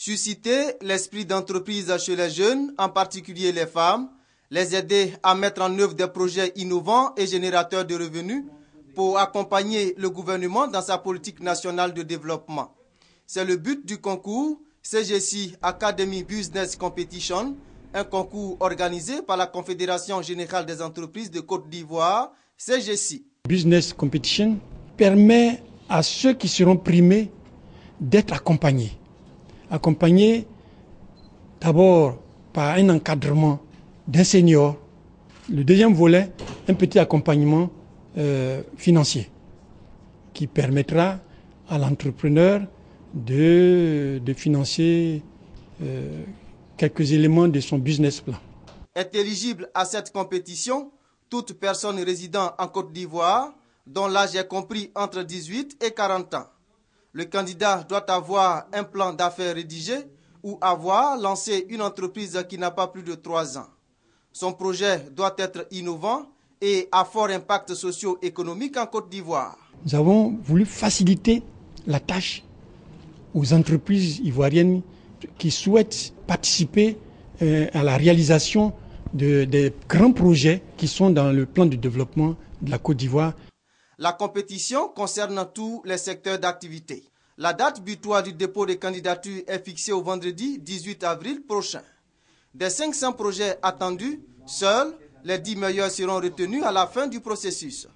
susciter l'esprit d'entreprise chez les jeunes, en particulier les femmes, les aider à mettre en œuvre des projets innovants et générateurs de revenus pour accompagner le gouvernement dans sa politique nationale de développement. C'est le but du concours CGC Academy Business Competition, un concours organisé par la Confédération générale des entreprises de Côte d'Ivoire, CGC. Business Competition permet à ceux qui seront primés d'être accompagnés accompagné d'abord par un encadrement d'un senior. Le deuxième volet, un petit accompagnement euh, financier qui permettra à l'entrepreneur de, financer euh, quelques éléments de son business plan. Est éligible à cette compétition toute personne résidant en Côte d'Ivoire dont l'âge est compris entre 18 et 40 ans. Le candidat doit avoir un plan d'affaires rédigé ou avoir lancé une entreprise qui n'a pas plus de trois ans. Son projet doit être innovant et à fort impact socio-économique en Côte d'Ivoire. Nous avons voulu faciliter la tâche aux entreprises ivoiriennes qui souhaitent participer euh, à la réalisation de, des grands projets qui sont dans le plan de développement de la Côte d'Ivoire la compétition concerne tous les secteurs d'activité. La date butoir du dépôt des candidatures est fixée au vendredi 18 avril prochain. Des 500 projets attendus, seuls les 10 meilleurs seront retenus à la fin du processus.